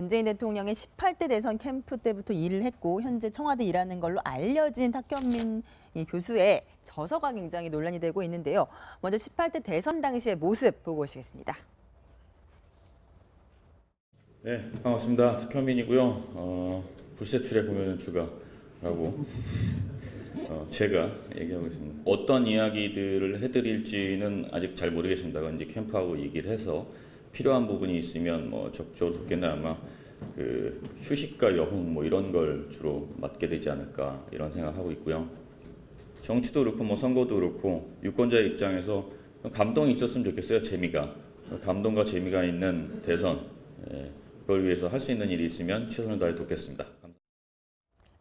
문재인 대통령의 18대 대선 캠프 때부터 일을 했고 현재 청와대 일하는 걸로 알려진 탁현민 교수의 저서가 굉장히 논란이 되고 있는데요. 먼저 18대 대선 당시의 모습 보고 오시겠습니다. 네, 반갑습니다. 탁현민이고요. 어, 불세출에 보면 출가라고 어, 제가 얘기하고 있습니다. 어떤 이야기들을 해드릴지는 아직 잘모르겠습니다 이제 캠프하고 얘기를 해서 필요한 부분이 있으면 뭐 적조 두께는 아마 그 휴식과 여흥 뭐 이런 걸 주로 맡게 되지 않을까 이런 생각하고 있고요. 정치도 그렇고 뭐 선거도 그렇고 유권자의 입장에서 감동이 있었으면 좋겠어요. 재미가 감동과 재미가 있는 대선 예, 그걸 위해서 할 수 있는 일이 있으면 최선을 다해 돕겠습니다.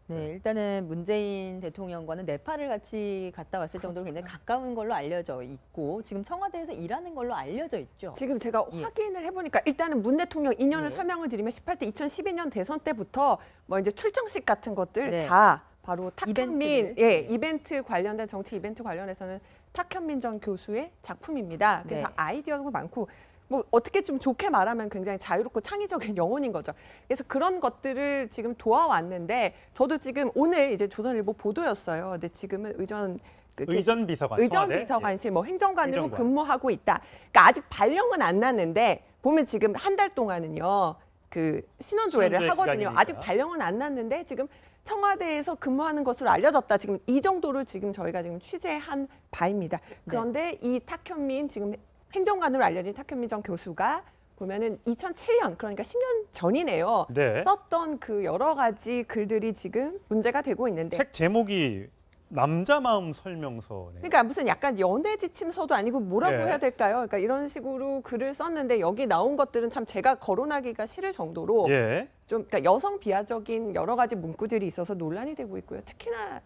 네, 네, 일단은 문재인 대통령과는 네팔을 같이 갔다 왔을 정도로 굉장히 가까운 걸로 알려져 있고 지금 청와대에서 일하는 걸로 알려져 있죠. 지금 제가 예. 확인을 해보니까 일단은 문 대통령 2년을 예. 설명을 드리면 18대 2012년 대선 때부터 뭐 이제 출정식 같은 것들 네. 다 바로 탁현민 이 예, 네. 이벤트 관련된 정치 이벤트 관련해서는 탁현민 전 교수의 작품입니다. 그래서 네. 아이디어도 많고 뭐 어떻게 좀 좋게 말하면 굉장히 자유롭고 창의적인 영혼인 거죠. 그래서 그런 것들을 지금 도와왔는데 저도 지금 오늘 이제 조선일보 보도였어요. 근데 지금은 의전 그 의전 비서관 의전 예. 비서관실 뭐 행정관으로 행정관. 근무하고 있다. 그러니까 아직 발령은 안 났는데 보면 지금 한 달 동안은요. 그 신원 조회를 하거든요. 아직 발령은 안 났는데 지금 청와대에서 근무하는 것으로 알려졌다. 지금 이 정도를 지금 저희가 지금 취재한 바입니다. 네. 그런데 네. 이 탁현민 지금 행정관으로 알려진 탁현미전 교수가 보면은 2007년 그러니까 10년 전이네요. 네. 썼던 그 여러 가지 글들이 지금 문제가 되고 있는데 책 제목이 남자 마음 설명서. 네 그러니까 무슨 약간 연애 지침서도 아니고 뭐라고 네. 해야 될까요? 그러니까 이런 식으로 글을 썼는데 여기 나온 것들은 참 제가 거론하기가 싫을 정도로 예. 좀 그러니까 여성 비하적인 여러 가지 문구들이 있어서 논란이 되고 있고요. 특히나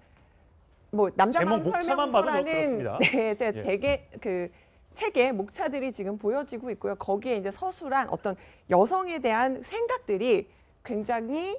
뭐 남자 마음 설명서라는 네, 제가 예. 제게 그 책에 목차들이 지금 보여지고 있고요. 거기에 이제 서술한 어떤 여성에 대한 생각들이 굉장히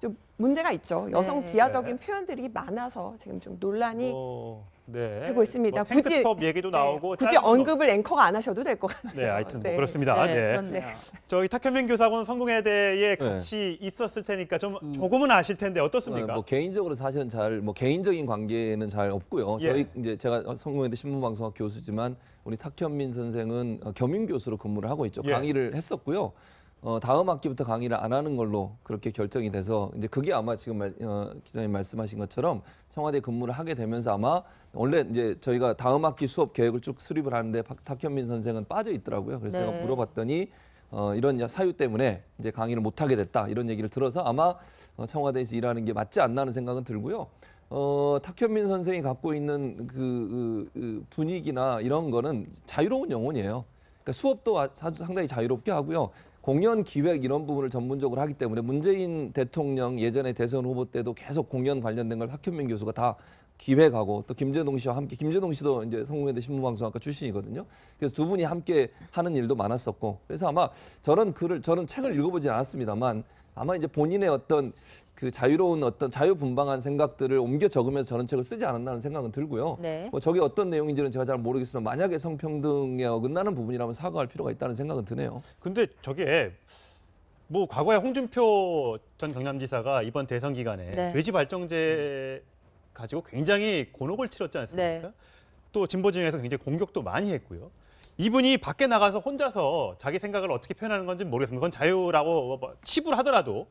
좀 문제가 있죠. 여성 네. 비하적인 표현들이 많아서 지금 좀 논란이 오. 네. 되고 있습니다. 뭐 굳이 톱 얘기도 네, 나오고 굳이 언급을 거. 앵커가 안 하셔도 될 것 같아요. 네, 하여튼 뭐 네. 그렇습니다. 네. 네. 네. 저희 탁현민 교사분 성공에대해 같이 있었을 테니까 좀 음. 조금은 아실 텐데 어떻습니까? 네, 뭐 개인적으로 사실은 잘 뭐 개인적인 관계는 잘 없고요. 예. 저희 이제 제가 성공회대 신문방송학 교수지만 우리 탁현민 선생은 어, 겸임 교수로 근무를 하고 있죠. 예. 강의를 했었고요. 어, 다음 학기부터 강의를 안 하는 걸로 그렇게 결정이 돼서 이제 그게 아마 지금 말, 어, 기자님 말씀하신 것처럼 청와대 근무를 하게 되면서 아마 원래 이제 저희가 다음 학기 수업 계획을 쭉 수립을 하는데 박, 탁현민 선생은 빠져 있더라고요. 그래서 네. 제가 물어봤더니 어, 이런 사유 때문에 이제 강의를 못 하게 됐다 이런 얘기를 들어서 아마 어, 청와대에서 일하는 게 맞지 않나 하는 생각은 들고요. 어, 탁현민 선생이 갖고 있는 그, 그, 그 분위기나 이런 거는 자유로운 영혼이에요. 그러니까 수업도 아주 상당히 자유롭게 하고요. 공연 기획 이런 부분을 전문적으로 하기 때문에 문재인 대통령 예전에 대선 후보 때도 계속 공연 관련된 걸 학현민 교수가 다 기획하고 또 김재동 씨와 함께 김재동 씨도 이제 성공회대 신문방송학과 출신이거든요. 그래서 두 분이 함께 하는 일도 많았었고 그래서 아마 저런 글을 저는 책을 읽어보지 않았습니다만 아마 이제 본인의 어떤 그 자유로운 어떤 자유분방한 생각들을 옮겨 적으면서 저런 책을 쓰지 않았나는 생각은 들고요. 네. 뭐 저게 어떤 내용인지는 제가 잘 모르겠으나 만약에 성평등에 어긋나는 부분이라면 사과할 필요가 있다는 생각은 드네요. 근데 저게 뭐 과거에 홍준표 전 경남지사가 이번 대선 기간에 네. 돼지 발정제 가지고 굉장히 곤혹을 치렀지 않습니까? 네. 또 진보 중에서 굉장히 공격도 많이 했고요. 이분이 밖에 나가서 혼자서 자기 생각을 어떻게 표현하는 건지 모르겠습니다. 그건 자유라고 뭐, 뭐 치부를 하더라도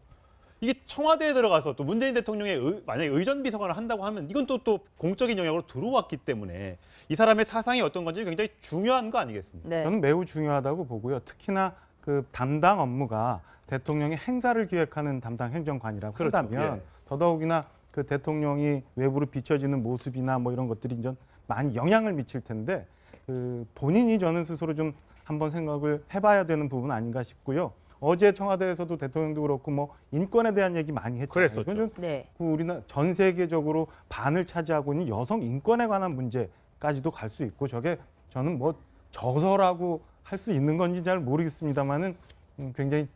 이게 청와대에 들어가서 또 문재인 대통령의 의, 만약에 의전 비서관을 한다고 하면 이건 또또 또 공적인 영역으로 들어왔기 때문에 이 사람의 사상이 어떤 건지 굉장히 중요한 거 아니겠습니까? 네. 저는 매우 중요하다고 보고요. 특히나 그 담당 업무가 대통령이 행사를 기획하는 담당 행정관이라고 그렇죠. 한다면 예. 더더욱이나 그 대통령이 외부로 비춰지는 모습이나 뭐 이런 것들이 이제 많이 영향을 미칠 텐데 그 본인이 저는 스스로 좀 한번 생각을 해봐야 되는 부분 아닌가 싶고요. 어제 청와대에서도 대통령도 그렇고 뭐 인권에 대한 얘기 많이 했죠. 그랬었죠. 그 네. 그 우리나 전 세계적으로 반을 차지하고 있는 여성 인권에 관한 문제까지도 갈 수 있고 저게 저는 뭐 저서라고 할 수 있는 건지 잘 모르겠습니다만은 음, 굉장히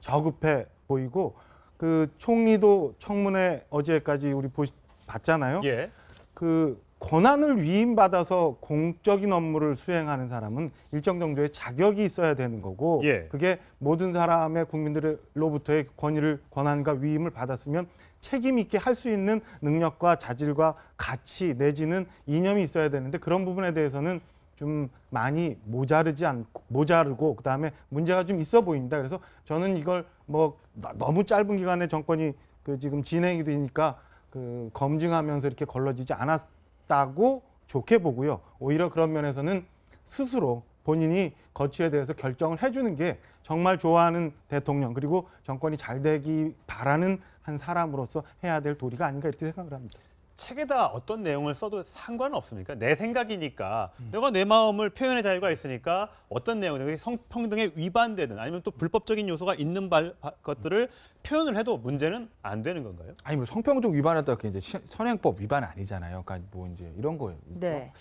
저급해 보이고 그 총리도 청문회 어제까지 우리 보시 봤잖아요. 예. 그 권한을 위임받아서 공적인 업무를 수행하는 사람은 일정 정도의 자격이 있어야 되는 거고 예. 그게 모든 사람의 국민들로부터의 권위를 권한과 위임을 받았으면 책임 있게 할 수 있는 능력과 자질과 가치 내지는 이념이 있어야 되는데 그런 부분에 대해서는 좀 많이 모자르지 않고 모자르고 그다음에 문제가 좀 있어 보입니다 그래서 저는 이걸 뭐 너무 짧은 기간에 정권이 그 지금 진행이 되니까 그 검증하면서 이렇게 걸러지지 않았 있다고 좋게 보고요. 오히려 그런 면에서는 스스로 본인이 거취에 대해서 결정을 해주는 게 정말 좋아하는 대통령 그리고 정권이 잘 되기 바라는 한 사람으로서 해야 될 도리가 아닌가 이렇게 생각을 합니다. 책에다 어떤 내용을 써도 상관은 없습니까? 내 생각이니까 음. 내가 내 마음을 표현의 자유가 있으니까 어떤 내용이 성평등에 위반되는 아니면 또 불법적인 요소가 있는 발, 것들을 표현을 해도 문제는 안 되는 건가요? 아니 뭐 성평등 위반했다 이제 선행법 위반 아니잖아요. 그러니까 뭐 이제 이런 거예요. 뭐 네.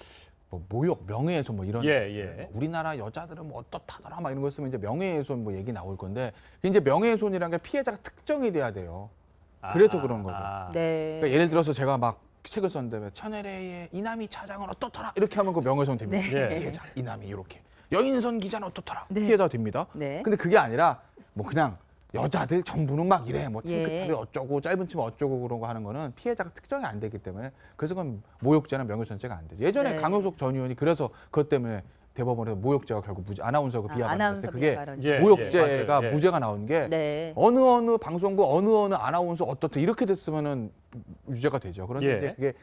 뭐 모욕, 명예훼손 뭐 이런 예, 예. 우리나라 여자들은 뭐 어떻다더라 막 이런 거있으면 이제 명예훼손 뭐 얘기 나올 건데 이제 명예훼손이라는 게 피해자가 특정이 돼야 돼요. 그래서 아, 그런 거죠. 아. 네. 그러니까 예를 들어서 제가 막 책을 썼는데 천혜래의 이남희 차장은 어떻더라 이렇게 하면 그 명예훼손 됩니다. 네. 피해자 네. 이남희 이렇게 여인선 기자는 어떻더라 네. 피해자 됩니다. 네. 근데 그게 아니라 뭐 그냥 여자들 전부는 막 이래 뭐 탱크탑이 예. 어쩌고 짧은 치마 어쩌고 그런 거 하는 거는 피해자가 특정이 안 되기 때문에 그래서 그건 모욕죄나 명예훼손죄가 안 되죠. 예전에 네. 강효석 전 의원이 그래서 그것 때문에 대법원에서 모욕죄가 결국 무죄 아나운서가 아, 비하 아는운서 그게 예, 모욕죄가 예, 예, 무죄가 나온 게 네. 어느 어느 방송국 어느 어느 아나운서 어떻든 이렇게 됐으면은 유죄가 되죠. 그런데 예. 이제 그게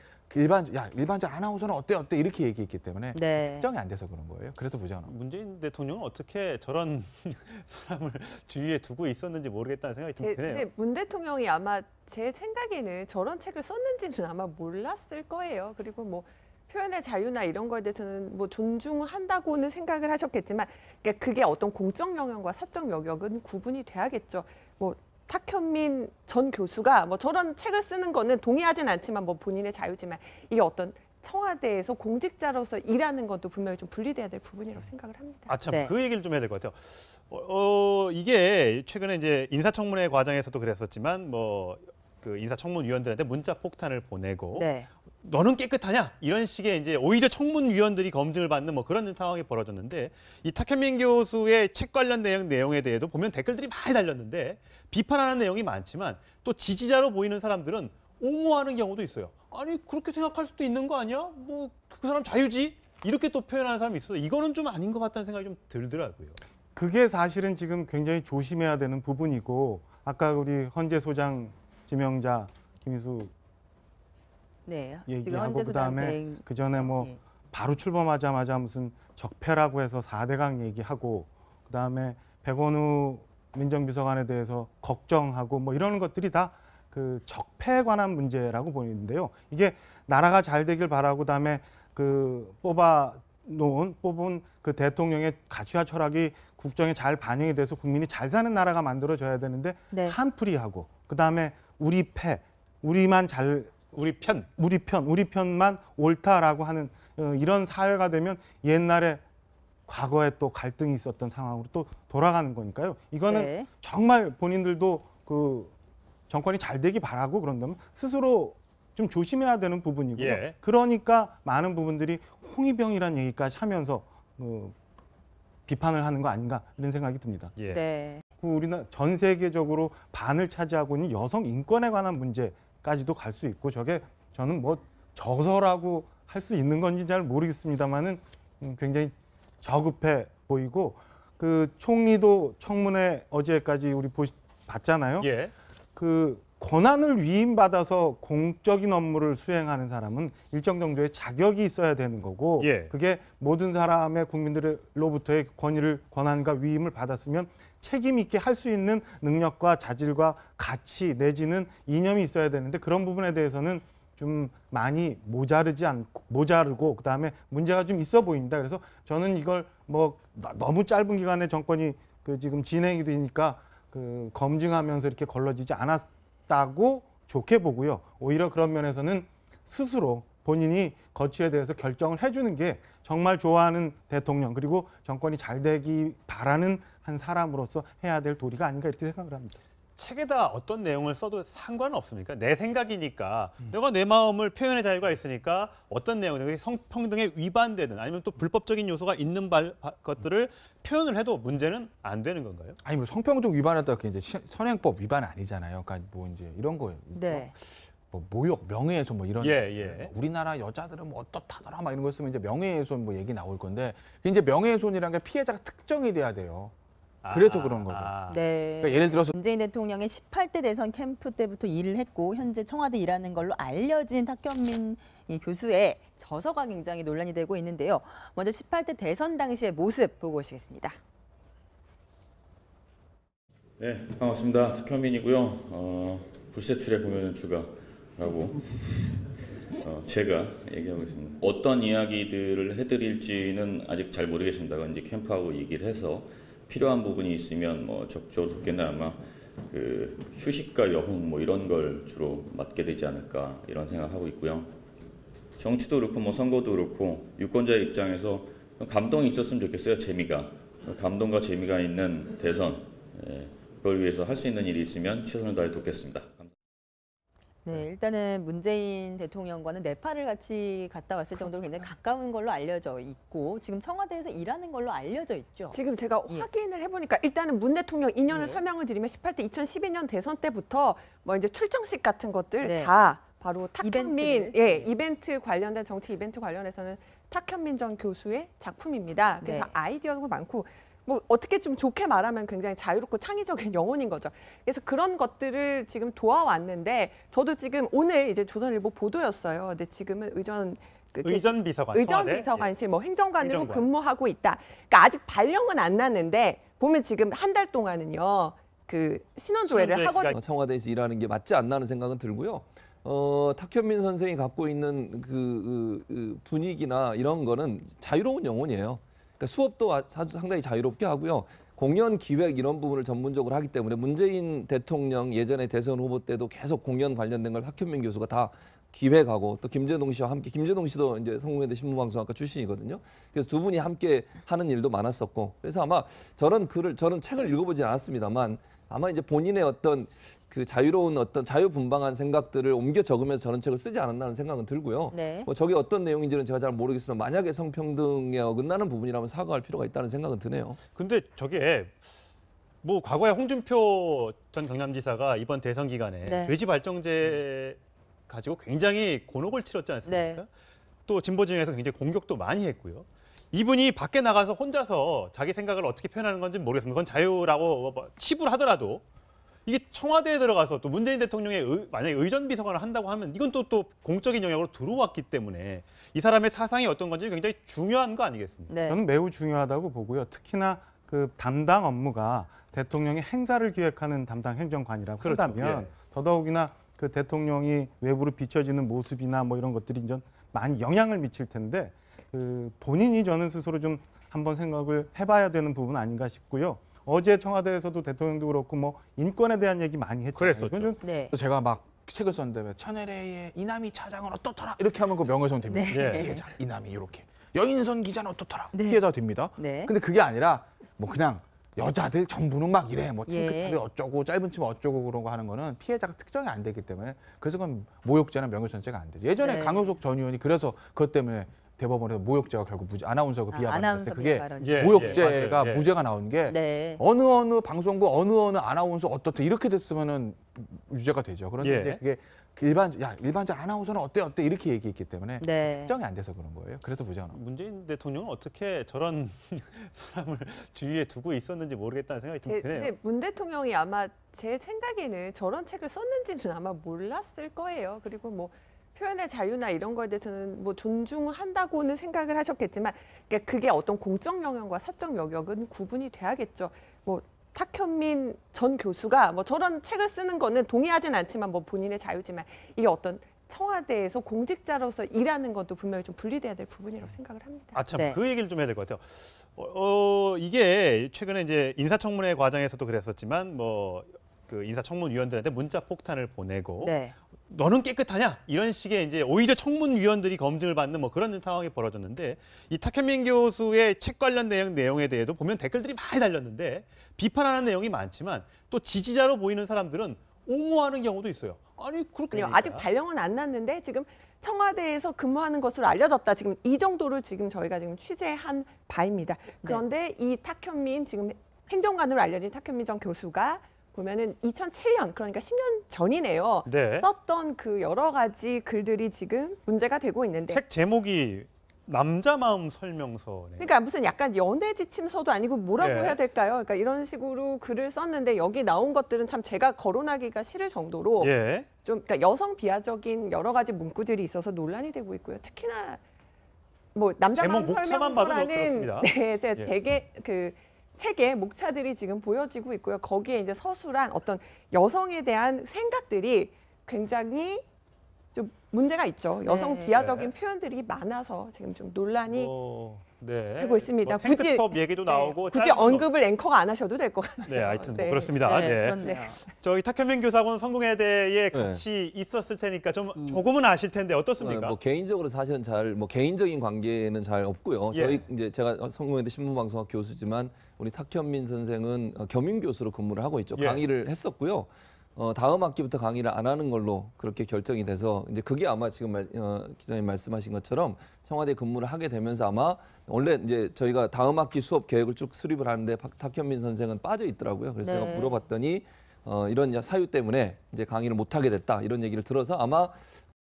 일반 야 일반적 아나운서는 어때 어때 이렇게 얘기했기 때문에 네. 특정이 안 돼서 그런 거예요. 그래서 무죄가 나온. 문재인 대통령은 어떻게 저런 사람을 주위에 두고 있었는지 모르겠다는 생각이 제, 좀 드네요. 근데 문 대통령이 아마 제 생각에는 저런 책을 썼는지는 아마 몰랐을 거예요. 그리고 뭐 표현의 자유나 이런 거에 대해서는 뭐 존중한다고는 생각을 하셨겠지만 그러니까 그게 어떤 공적 영역과 사적 영역은 구분이 돼야겠죠. 뭐 탁현민 전 교수가 뭐 저런 책을 쓰는 거는 동의하진 않지만 뭐 본인의 자유지만 이게 어떤 청와대에서 공직자로서 일하는 것도 분명히 좀 분리돼야 될 부분이라고 생각을 합니다. 아 참그 네. 그 얘기를 좀 해야 될 것 같아요. 어, 어, 이게 최근에 이제 인사청문회 과정에서도 그랬었지만 뭐. 그 인사청문위원들한테 문자 폭탄을 보내고 네. 너는 깨끗하냐 이런 식의 이제 오히려 청문위원들이 검증을 받는 뭐 그런 상황이 벌어졌는데 이타케민 교수의 책 관련 내용 내용에 대해도 보면 댓글들이 많이 달렸는데 비판하는 내용이 많지만 또 지지자로 보이는 사람들은 옹호하는 경우도 있어요. 아니 그렇게 생각할 수도 있는 거 아니야? 뭐 그 사람 자유지 이렇게 또 표현하는 사람이 있어요. 이거는 좀 아닌 것 같다는 생각이 좀 들더라고요. 그게 사실은 지금 굉장히 조심해야 되는 부분이고 아까 우리 헌재 소장 지명자 김희수 네, 얘기하고 그다음에 네. 그 전에 네. 뭐 네. 바로 출범하자마자 무슨 적폐라고 해서 4대강 얘기하고 그다음에 백원우 민정비서관에 대해서 걱정하고 뭐 이런 것들이 다 그 적폐에 관한 문제라고 보이는데요. 이게 나라가 잘 되길 바라고 그다음에 그 뽑아 놓은 뽑은 그 대통령의 가치와 철학이 국정에 잘 반영이 돼서 국민이 잘 사는 나라가 만들어져야 되는데 네. 한풀이하고 그다음에 우리 패 우리만 잘 우리 편. 우리 편, 우리 편만 옳다라고 하는 어, 이런 사회가 되면 옛날에 과거에 또 갈등이 있었던 상황으로 또 돌아가는 거니까요. 이거는 네. 정말 본인들도 그 정권이 잘 되기 바라고 그런다면 스스로 좀 조심해야 되는 부분이고요. 예. 그러니까 많은 부분들이 홍위병이라는 얘기까지 하면서 그 비판을 하는 거 아닌가 이런 생각이 듭니다. 예. 네. 그우리는전 세계적으로 반을 차지하고 있는 여성 인권에 관한 문제 까지도 갈 수 있고 저게 저는 뭐 저서라고 할 수 있는 건지 잘 모르겠습니다만은 음, 굉장히 저급해 보이고 그 총리도 청문회 어제까지 우리 보시, 봤잖아요. 예. 그 권한을 위임받아서 공적인 업무를 수행하는 사람은 일정 정도의 자격이 있어야 되는 거고 예. 그게 모든 사람의 국민들로부터의 권위를 권한과 위임을 받았으면 책임 있게 할 수 있는 능력과 자질과 가치 내지는 이념이 있어야 되는데 그런 부분에 대해서는 좀 많이 모자르지 않고 모자르고 그다음에 문제가 좀 있어 보입니다. 그래서 저는 이걸 뭐 너무 짧은 기간에 정권이 그 지금 진행이 되니까 그 검증하면서 이렇게 걸러지지 않았 있다고 좋게 보고요. 오히려 그런 면에서는 스스로 본인이 거취에 대해서 결정을 해주는 게 정말 좋아하는 대통령 그리고 정권이 잘 되기 바라는 한 사람으로서 해야 될 도리가 아닌가 이렇게 생각을 합니다. 책에다 어떤 내용을 써도 상관은 없습니까? 내 생각이니까 음. 내가 내 마음을 표현의 자유가 있으니까 어떤 내용이 성평등에 위반되는 아니면 또 불법적인 요소가 있는 발, 바, 것들을 표현을 해도 문제는 안 되는 건가요? 아니 뭐 성평등 위반했다 그게 이제 시, 선행법 위반 아니잖아요. 그러니까 뭐 이제 이런 거예요. 네. 뭐, 뭐 모욕, 명예훼손 뭐 이런 예, 예. 우리나라 여자들은 뭐 어떻다더라 막 이런 거 쓰면 이제 명예훼손 뭐 얘기 나올 건데 이제 명예훼손이라는 게 피해자가 특정이 돼야 돼요. 그래서 아, 그런 아, 거죠. 아. 네. 그러니까 예를 들어서 문재인 대통령의 18대 대선 캠프 때부터 일을 했고 현재 청와대 일하는 걸로 알려진 탁현민 교수의 저서가 굉장히 논란이 되고 있는데요. 먼저 18대 대선 당시의 모습 보고 오시겠습니다. 네, 반갑습니다. 탁현민이고요. 어, 불세출의 공연은 추가라고 어, 제가 얘기하고 있습니다. 어떤 이야기들을 해드릴지는 아직 잘 모르겠습니다. 이제 캠프하고 얘기를 해서 필요한 부분이 있으면 뭐 적절하게는 아마 그 휴식과 여행 뭐 이런 걸 주로 맡게 되지 않을까 이런 생각하고 있고요. 정치도 그렇고 뭐 선거도 그렇고 유권자의 입장에서 감동이 있었으면 좋겠어요. 재미가 감동과 재미가 있는 대선 예, 그걸 위해서 할 수 있는 일이 있으면 최선을 다해 돕겠습니다. 네, 네, 일단은 문재인 대통령과는 네팔을 같이 갔다 왔을 그렇구나. 정도로 굉장히 가까운 걸로 알려져 있고 지금 청와대에서 일하는 걸로 알려져 있죠. 지금 제가 예. 확인을 해보니까 일단은 문 대통령 인연을 예. 설명을 드리면 18대 2012년 대선 때부터 뭐 이제 출정식 같은 것들 네. 다 바로 탁현민 예 네. 이벤트 관련된 정치 이벤트 관련해서는 탁현민 전 교수의 작품입니다. 그래서 네. 아이디어도 많고 뭐 어떻게 좀 좋게 말하면 굉장히 자유롭고 창의적인 영혼인 거죠. 그래서 그런 것들을 지금 도와왔는데 저도 지금 오늘 이제 조선일보 보도였어요. 근데 지금은 의전 그 의전 비서관 의전 비서관실 뭐 행정관으로 행정관. 근무하고 있다. 그러니까 아직 발령은 안 났는데 보면 지금 한 달 동안은요. 그 신원조회를 하거든요. 청와대에서 일하는 게 맞지 않나는 생각은 들고요. 어, 탁현민 선생이 갖고 있는 그, 그, 그 분위기나 이런 거는 자유로운 영혼이에요. 그러니까 수업도 아, 상당히 자유롭게 하고요. 공연 기획 이런 부분을 전문적으로 하기 때문에 문재인 대통령 예전에 대선 후보 때도 계속 공연 관련된 걸 학현민 교수가 다 기획하고 또 김재동 씨와 함께 김재동 씨도 이제 성공회대 신문방송학과 출신이거든요. 그래서 두 분이 함께 하는 일도 많았었고 그래서 아마 저는 글을 저는 책을 읽어보진 않았습니다만 아마 이제 본인의 어떤 그 자유로운 어떤 자유분방한 생각들을 옮겨 적으면서 저런 책을 쓰지 않았나는 생각은 들고요. 네. 뭐 저게 어떤 내용인지는 제가 잘 모르겠으나 만약에 성평등에 어긋나는 부분이라면 사과할 필요가 있다는 생각은 드네요. 근데 저게 뭐 과거에 홍준표 전 경남지사가 이번 대선 기간에 네. 돼지 발정제 가지고 굉장히 곤혹을 치렀지 않습니까? 네. 또 진보 진영에서 굉장히 공격도 많이 했고요. 이분이 밖에 나가서 혼자서 자기 생각을 어떻게 표현하는 건지 모르겠습니다. 그건 자유라고 칩을 뭐, 뭐 하더라도 이게 청와대에 들어가서 또 문재인 대통령의 의, 만약에 의전 비서관을 한다고 하면 이건 또또 또 공적인 영역으로 들어왔기 때문에 이 사람의 사상이 어떤 건지 굉장히 중요한 거 아니겠습니까? 네. 저는 매우 중요하다고 보고요. 특히나 그 담당 업무가 대통령의 행사를 기획하는 담당 행정관이라고 그렇죠. 한다면 예. 더더욱이나 그 대통령이 외부로 비춰지는 모습이나 뭐 이런 것들이 이제 많이 영향을 미칠 텐데 그 본인이 저는 스스로 좀 한번 생각을 해봐야 되는 부분 아닌가 싶고요. 어제 청와대에서도 대통령도 그렇고 뭐 인권에 대한 얘기 많이 했죠. 그랬었죠. 네. 제가 막 책을 썼는데 천혜래의 이남희 차장은 어떻더라 이렇게 하면 그 명예훼손 됩니다. 네. 피해자 이남희 이렇게 여인선 기자는 어떻더라 네. 피해자 됩니다. 네. 근데 그게 아니라 뭐 그냥 여자들 정부는막 이래 뭐 탱크탑이 예. 어쩌고 짧은 치마 어쩌고 그런 거 하는 거는 피해자가 특정이 안 되기 때문에 그래서 그건 모욕죄나 명예훼손죄가 안 되죠. 예전에 네. 강효석 전 의원이 그래서 그것 때문에 대법원에서 모욕죄가 결국 무죄 아나운서가 비하 아, 는운서 그게 예, 모욕죄가 예, 무죄가 예. 나온 게 네. 어느 어느 방송국 어느 어느 아나운서 어떻든 이렇게 됐으면은 유죄가 되죠. 그런데 예. 이제 그게 일반 야 일반적 아나운서는 어때 어때 이렇게 얘기했기 때문에 네. 특정이 안 돼서 그런 거예요. 그래서 무죄가 나온. 문재인 대통령은 어떻게 저런 사람을 주위에 두고 있었는지 모르겠다는 생각이 드네요. 근데 문 대통령이 아마 제 생각에는 저런 책을 썼는지는 아마 몰랐을 거예요. 그리고 뭐 표현의 자유나 이런 거에 대해서는 뭐 존중한다고는 생각을 하셨겠지만 그러니까 그게 어떤 공적 영역과 사적 영역은 구분이 돼야겠죠. 뭐 탁현민 전 교수가 뭐 저런 책을 쓰는 거는 동의하진 않지만 뭐 본인의 자유지만 이게 어떤 청와대에서 공직자로서 일하는 것도 분명히 좀 분리돼야 될 부분이라고 생각을 합니다. 아 참그 네. 그 얘기를 좀 해야 될 것 같아요. 어, 어, 이게 최근에 이제 인사청문회 과정에서도 그랬었지만 뭐. 그 인사청문위원들한테 문자 폭탄을 보내고 네. 너는 깨끗하냐 이런 식의 이제 오히려 청문위원들이 검증을 받는 뭐 그런 상황이 벌어졌는데 이 탁현민 교수의 책 관련 내용 내용에 대해도 보면 댓글들이 많이 달렸는데 비판하는 내용이 많지만 또 지지자로 보이는 사람들은 옹호하는 경우도 있어요. 아니 그렇게 아니요, 아직 발령은 안 났는데 지금 청와대에서 근무하는 것으로 알려졌다. 지금 이 정도를 지금 저희가 지금 취재한 바입니다. 네. 그런데 네. 이 탁현민 지금 행정관으로 알려진 탁현민 전 교수가 보면은 2007년 그러니까 10년 전이네요. 네. 썼던 그 여러 가지 글들이 지금 문제가 되고 있는데 책 제목이 남자 마음 설명서. 그러니까 무슨 약간 연애 지침서도 아니고 뭐라고 네. 해야 될까요? 그러니까 이런 식으로 글을 썼는데 여기 나온 것들은 참 제가 거론하기가 싫을 정도로 예. 좀 그러니까 여성 비하적인 여러 가지 문구들이 있어서 논란이 되고 있고요. 특히나 뭐 남자 마음 설명서라는 네, 제 예. 제게 그 책의 목차들이 지금 보여지고 있고요. 거기에 이제 서술한 어떤 여성에 대한 생각들이 굉장히 좀 문제가 있죠. 여성 네. 비하적인 표현들이 많아서 지금 좀 논란이 오. 뭐 네. 되고 있습니다. 뭐 굳이 톱 얘기도 네, 나오고 굳이 언급을 앵커가 안 하셔도 될 것 같아요. 네, 하여튼 뭐 네. 그렇습니다. 네. 예. 네. 저희 탁현민 교사군 성공에대해 같이 있었을 테니까 좀 음. 조금은 아실 텐데 어떻습니까? 뭐 개인적으로 사실은 잘 뭐 개인적인 관계는 잘 없고요. 예. 저희 이제 제가 성공회대 신문방송학 교수지만 우리 탁현민 선생은 어, 겸임 교수로 근무를 하고 있죠. 예. 강의를 했었고요. 어, 다음 학기부터 강의를 안 하는 걸로 그렇게 결정이 돼서 이제 그게 아마 지금 말, 어, 기자님 말씀하신 것처럼 청와대 근무를 하게 되면서 아마 원래 이제 저희가 다음 학기 수업 계획을 쭉 수립을 하는데 박, 박현민 선생은 빠져 있더라고요. 그래서 네. 제가 물어봤더니 어, 이런 사유 때문에 이제 강의를 못 하게 됐다 이런 얘기를 들어서 아마